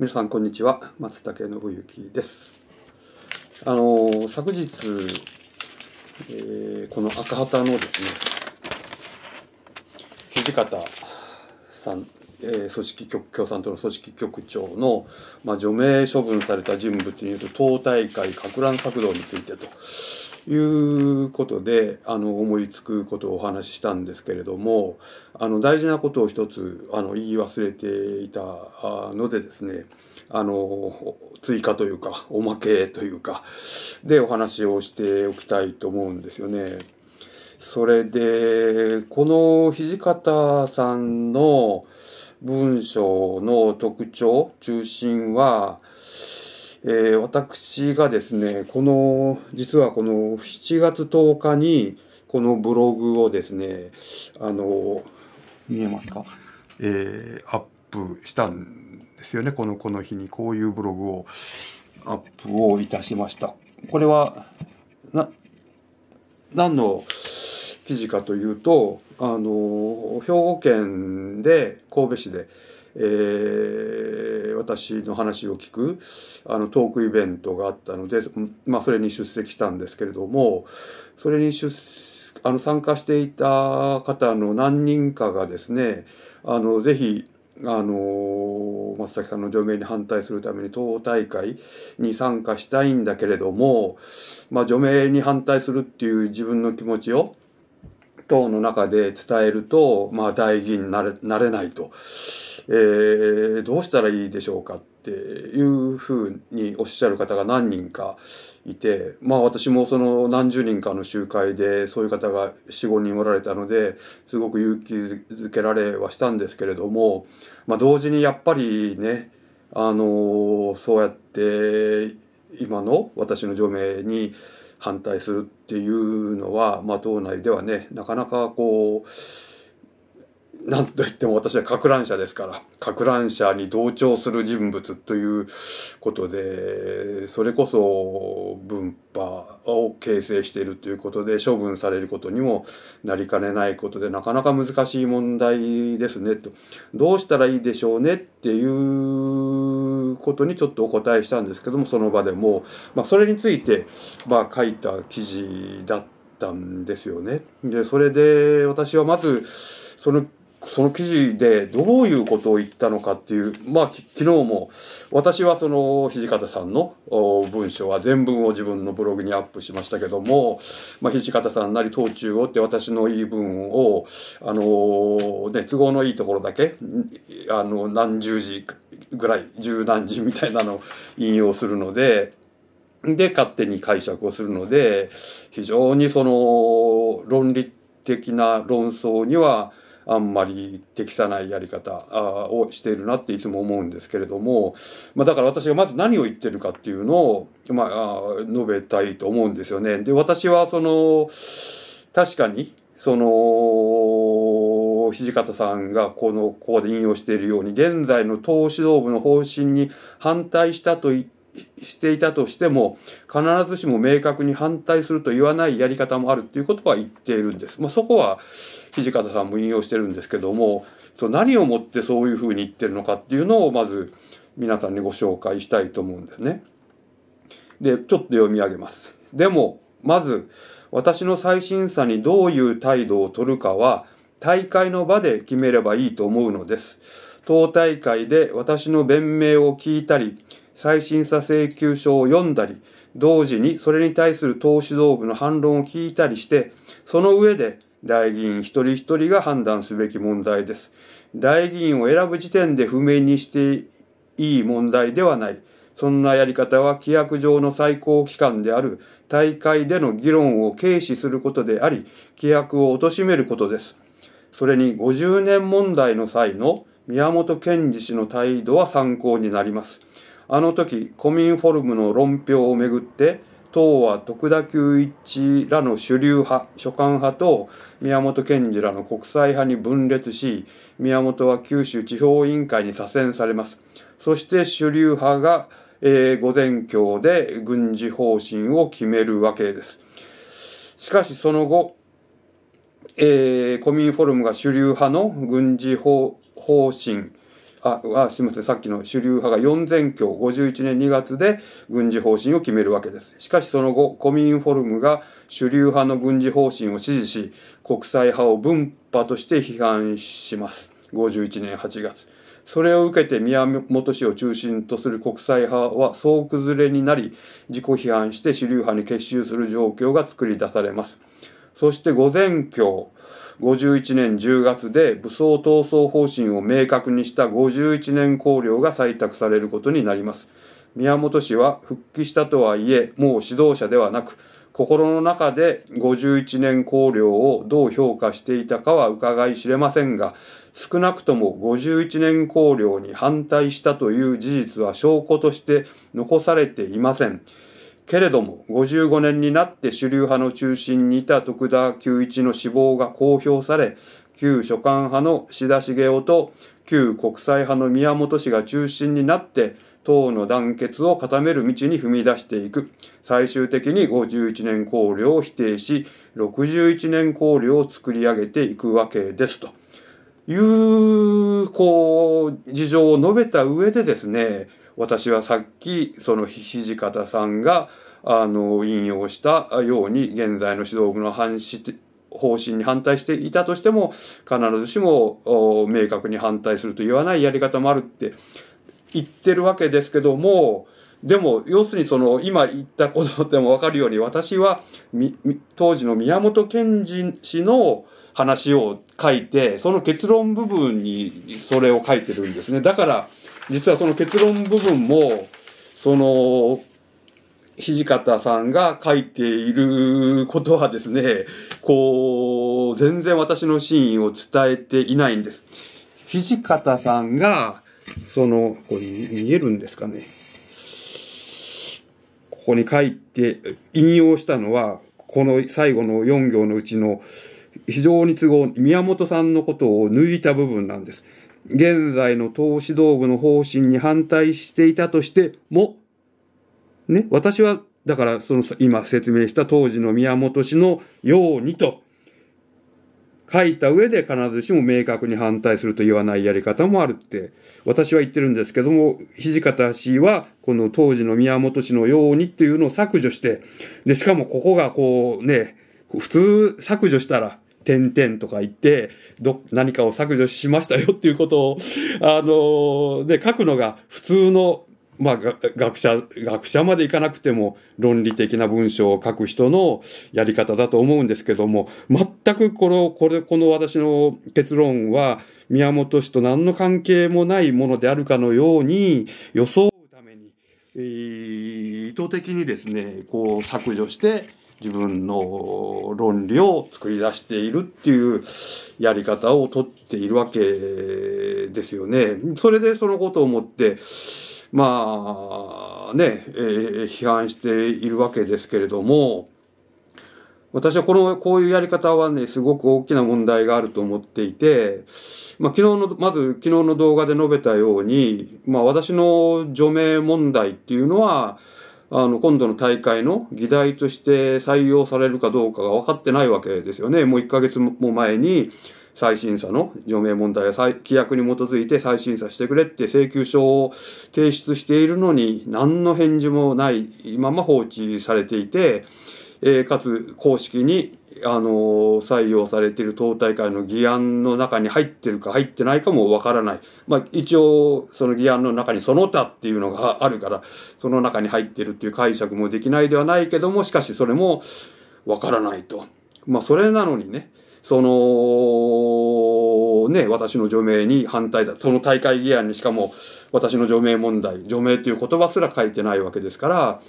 皆さんこんにちは松竹信之ですあの昨日、えー、この赤旗のですね土方さん、えー、組織局共産党の組織局長の、まあ、除名処分された人物による党大会か乱策動についてということであの思いつくことをお話ししたんですけれどもあの大事なことを一つあの言い忘れていたのでですねあの追加というかおまけというかでお話をしておきたいと思うんですよね。それでこの土方さんの文章の特徴中心はえー、私がですね、この、実はこの7月10日に、このブログをですね、あの、見えますかえー、アップしたんですよね。この、この日にこういうブログを、アップをいたしました。これは、な、何の記事かというと、あの、兵庫県で、神戸市で、えー、私の話を聞くあのトークイベントがあったので、まあ、それに出席したんですけれどもそれに出あの参加していた方の何人かがですねあのぜひあの松崎さんの除名に反対するために党大会に参加したいんだけれども、まあ、除名に反対するっていう自分の気持ちを党の中で伝えると、まあ、大事になれなれないと。えー、どうしたらいいでしょうかっていうふうにおっしゃる方が何人かいて、まあ私もその何十人かの集会でそういう方が4、5人おられたので、すごく勇気づけられはしたんですけれども、まあ同時にやっぱりね、あの、そうやって今の私の除名に反対するっていうのは、まあ党内ではね、なかなかこう、なんといっても私は格乱者ですから、格乱者に同調する人物ということで、それこそ分派を形成しているということで、処分されることにもなりかねないことで、なかなか難しい問題ですね、と。どうしたらいいでしょうねっていうことにちょっとお答えしたんですけども、その場でも、まあ、それについて、まあ、書いた記事だったんですよね。で、それで私はまず、そのその記事でどういうことを言ったのかっていう、まあ、昨日も、私はその、土方さんの文章は全文を自分のブログにアップしましたけども、まあ、土方さんなり当中をって私の言い分を、あの、ね、都合のいいところだけ、あの、何十字ぐらい、十何字みたいなのを引用するので、で、勝手に解釈をするので、非常にその、論理的な論争には、あんまり適さないやり方をしているなっていつも思うんですけれども、まあ、だから私がまず何を言ってるかっていうのを、まあ、述べたいと思うんですよね。で、私はその、確かに、その、土方さんがこの、ここで引用しているように、現在の党指導部の方針に反対したと言って、していたとしても、必ずしも明確に反対すると言わないやり方もあるっていうことは言っているんです。まあ、そこは、土方さんも引用してるんですけども、何をもってそういうふうに言ってるのかっていうのを、まず皆さんにご紹介したいと思うんですね。で、ちょっと読み上げます。でも、まず、私の再審査にどういう態度を取るかは、大会の場で決めればいいと思うのです。党大会で私の弁明を聞いたり、再審査請求書を読んだり、同時にそれに対する党指導部の反論を聞いたりして、その上で代議員一人一人が判断すべき問題です。代議員を選ぶ時点で不明にしていい問題ではない。そんなやり方は規約上の最高機関である大会での議論を軽視することであり、規約を貶めることです。それに50年問題の際の宮本賢治氏の態度は参考になります。あの時コミンフォルムの論評をめぐって党は徳田久一らの主流派所管派と宮本賢治らの国際派に分裂し宮本は九州地方委員会に左遷されますそして主流派が、えー、御前協で軍事方針を決めるわけですしかしその後、えー、コミンフォルムが主流派の軍事方針あ、あすみません、さっきの主流派が0全教51年2月で軍事方針を決めるわけです。しかしその後、コミンフォルムが主流派の軍事方針を支持し、国際派を分派として批判します。51年8月。それを受けて宮本氏を中心とする国際派は総崩れになり、自己批判して主流派に結集する状況が作り出されます。そして、御前教51年10月で武装闘争方針を明確にした51年綱領が採択されることになります。宮本氏は復帰したとはいえ、もう指導者ではなく、心の中で51年綱領をどう評価していたかは伺い知れませんが、少なくとも51年綱領に反対したという事実は証拠として残されていません。けれども、55年になって主流派の中心にいた徳田久一の死亡が公表され、旧書簡派の志田茂雄と旧国際派の宮本氏が中心になって、党の団結を固める道に踏み出していく。最終的に51年考慮を否定し、61年考慮を作り上げていくわけです。という、こう、事情を述べた上でですね、私はさっきその土方さんがあの引用したように現在の指導部の反して方針に反対していたとしても必ずしも明確に反対すると言わないやり方もあるって言ってるわけですけどもでも要するにその今言ったことでもわかるように私は当時の宮本賢治氏の話を書いてその結論部分にそれを書いてるんですねだから実はその結論部分もその土方さんが書いていることはですねこう全然私の真意を伝えていないんです土方さんがそのこに見えるんですかねここに書いて引用したのはこの最後の4行のうちの非常に都合、宮本さんのことを抜いた部分なんです。現在の投資道具の方針に反対していたとしても、ね、私は、だからその今説明した当時の宮本氏のようにと書いた上で必ずしも明確に反対すると言わないやり方もあるって私は言ってるんですけども土方氏はこの当時の宮本氏のようにっていうのを削除してでしかもここがこうね普通削除したら点々とか言って、ど、何かを削除しましたよっていうことを、あので、書くのが普通の、まあ、学者、学者までいかなくても論理的な文章を書く人のやり方だと思うんですけども、全くこの、これ、この私の結論は、宮本氏と何の関係もないものであるかのように予想うために、意図的にですね、こう削除して、自分の論理を作り出しているっていうやり方をとっているわけですよね。それでそのことをもって、まあね、えー、批判しているわけですけれども、私はこの、こういうやり方はね、すごく大きな問題があると思っていて、まあ昨日の、まず昨日の動画で述べたように、まあ私の除名問題っていうのは、あの、今度の大会の議題として採用されるかどうかが分かってないわけですよね。もう1ヶ月も前に、再審査の除名問題や規約に基づいて再審査してくれって請求書を提出しているのに、何の返事もないまま放置されていて、えー、かつ公式にあの採用されている党大会の議案の中に入ってるか入ってないかもわからない、まあ、一応その議案の中にその他っていうのがあるからその中に入ってるっていう解釈もできないではないけどもしかしそれもわからないと、まあ、それなのにねそのね私の除名に反対だその大会議案にしかも私の除名問題除名という言葉すら書いてないわけですから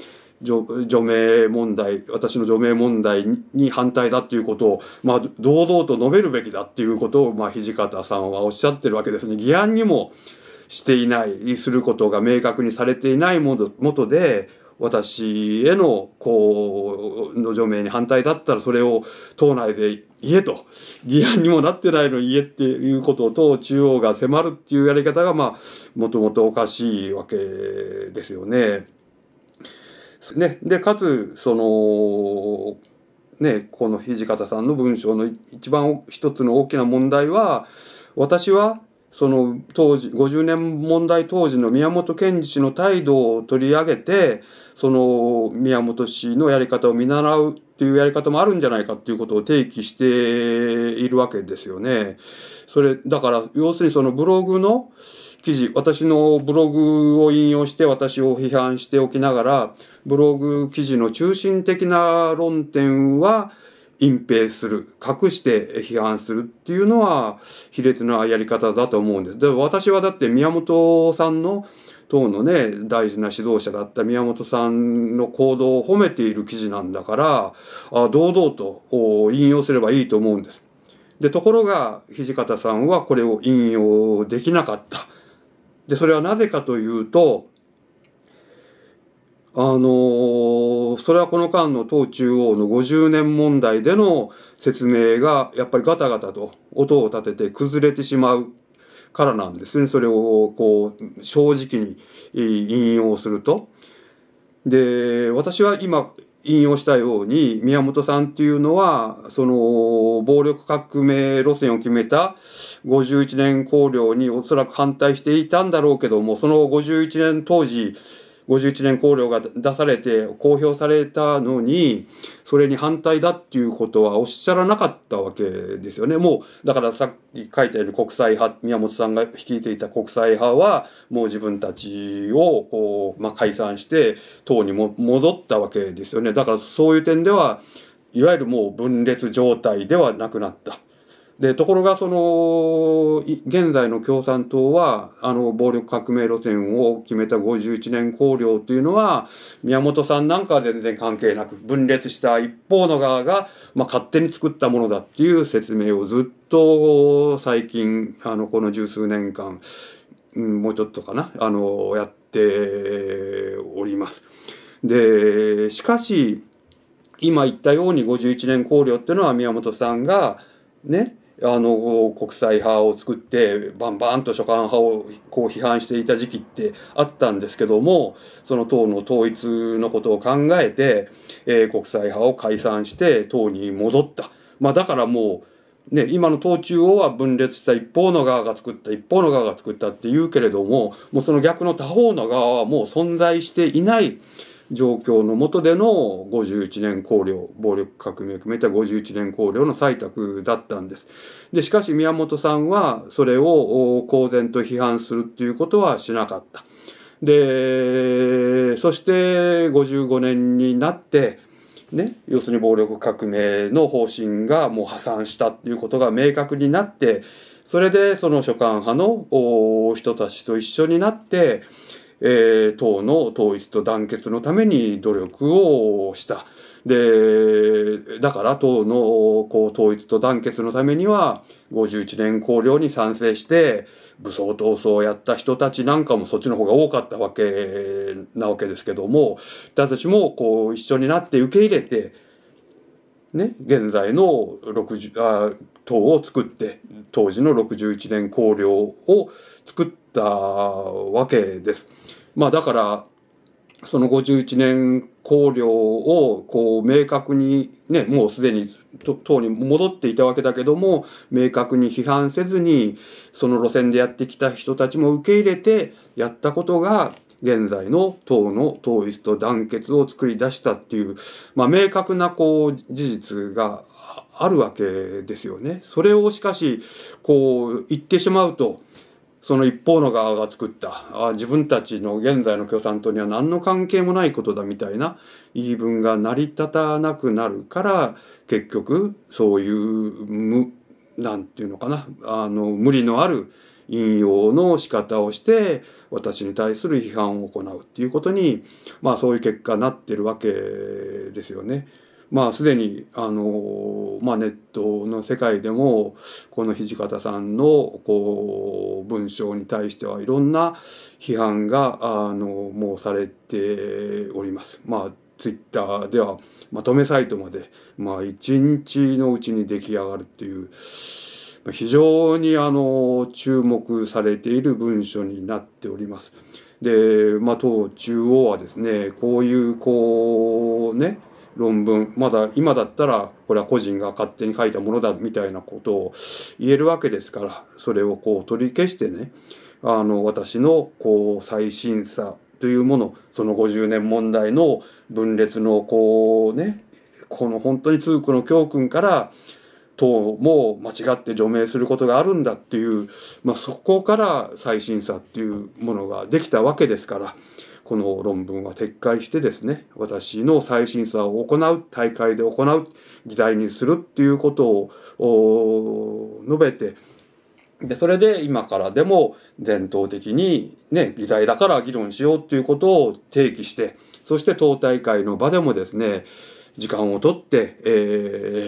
除名問題、私の除名問題に反対だということを、まあ、堂々と述べるべきだということを、まあ、土方さんはおっしゃってるわけですね。議案にもしていない、することが明確にされていないもとで、私への、こう、の除名に反対だったら、それを党内で言えと、議案にもなってないのに言えっていうことと、中央が迫るっていうやり方が、まあ、もともとおかしいわけですよね。ね、でかつそのねこの土方さんの文章の一番一つの大きな問題は私はその当時50年問題当時の宮本賢治氏の態度を取り上げてその宮本氏のやり方を見習うっていうやり方もあるんじゃないかっていうことを提起しているわけですよね。それだから要するにそのブログの記事、私のブログを引用して私を批判しておきながら、ブログ記事の中心的な論点は隠蔽する、隠して批判するっていうのは卑劣なやり方だと思うんです。で私はだって宮本さんの党のね、大事な指導者だった宮本さんの行動を褒めている記事なんだから、あ堂々と引用すればいいと思うんです。で、ところが、土方さんはこれを引用できなかった。で、それはなぜかというと、あのー、それはこの間の党中央の50年問題での説明が、やっぱりガタガタと音を立てて崩れてしまうからなんですね。それを、こう、正直に引用すると。で、私は今、引用したように、宮本さんっていうのは、その、暴力革命路線を決めた51年綱領におそらく反対していたんだろうけども、その51年当時、51年綱領が出されて公表されたのにそれに反対だっていうことはおっしゃらなかったわけですよねもうだからさっき書いたように国際派宮本さんが率いていた国際派はもう自分たちをこう、まあ、解散して党にも戻ったわけですよねだからそういう点ではいわゆるもう分裂状態ではなくなった。で、ところがその、現在の共産党は、あの、暴力革命路線を決めた51年綱領というのは、宮本さんなんかは全然関係なく、分裂した一方の側が、まあ、勝手に作ったものだっていう説明をずっと最近、あの、この十数年間、うん、もうちょっとかな、あの、やっております。で、しかし、今言ったように51年綱領っていうのは宮本さんが、ね、あの国際派を作ってバンバンと書簡派をこう批判していた時期ってあったんですけどもその党の統一のことを考えて、えー、国際派を解散して党に戻った、まあ、だからもう、ね、今の党中央は分裂した一方の側が作った一方の側が作ったっていうけれどももうその逆の他方の側はもう存在していない状況の下での51年綱領、暴力革命を含めた51年綱領の採択だったんです。で、しかし宮本さんはそれを公然と批判するっていうことはしなかった。で、そして55年になって、ね、要するに暴力革命の方針がもう破産したっていうことが明確になって、それでその所管派の人たちと一緒になって、えー、党の統一と団結のために努力をした。で、だから党のこう統一と団結のためには、51年綱領に賛成して、武装闘争をやった人たちなんかもそっちの方が多かったわけなわけですけども、私たちもこう一緒になって受け入れて、ね、現在の60あ党を作って当時の61年綱領を作ったわけです。まあ、だからその51年考慮をこう明確にね、もうすでに党に戻っていたわけだけども、明確に批判せずに、その路線でやってきた人たちも受け入れてやったことが、現在の党の統一と団結を作り出したっていう、まあ明確なこう事実があるわけですよね。それをしかし、こう、言ってしまうと、その一方の側が作ったあ自分たちの現在の共産党には何の関係もないことだみたいな言い分が成り立たなくなるから結局そういう無なんていうのかなあの無理のある引用の仕方をして私に対する批判を行うっていうことにまあそういう結果になってるわけですよね。まあ、すでにあの、まあ、ネットの世界でもこの土方さんのこう文章に対してはいろんな批判があのもうされております。まあツイッターではまとめサイトまで、まあ、1日のうちに出来上がるっていう非常にあの注目されている文書になっております。で、まあ、党中央はですねこういうこうね論文まだ今だったらこれは個人が勝手に書いたものだみたいなことを言えるわけですからそれをこう取り消してねあの私のこう最新さというものその50年問題の分裂のこうねこの本当に通句の教訓から党も間違って除名することがあるんだっていう、まあ、そこから最新さっていうものができたわけですから。この論文は撤回してですね、私の再審査を行う、大会で行う、議題にするっていうことを述べて、で、それで今からでも伝統的にね、議題だから議論しようっていうことを提起して、そして党大会の場でもですね、時間をとって、え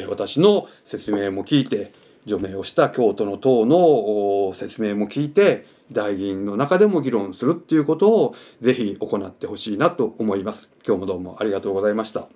ー、私の説明も聞いて、除名をした京都の党の説明も聞いて、大臣の中でも議論するっていうことをぜひ行ってほしいなと思います。今日もどうもありがとうございました。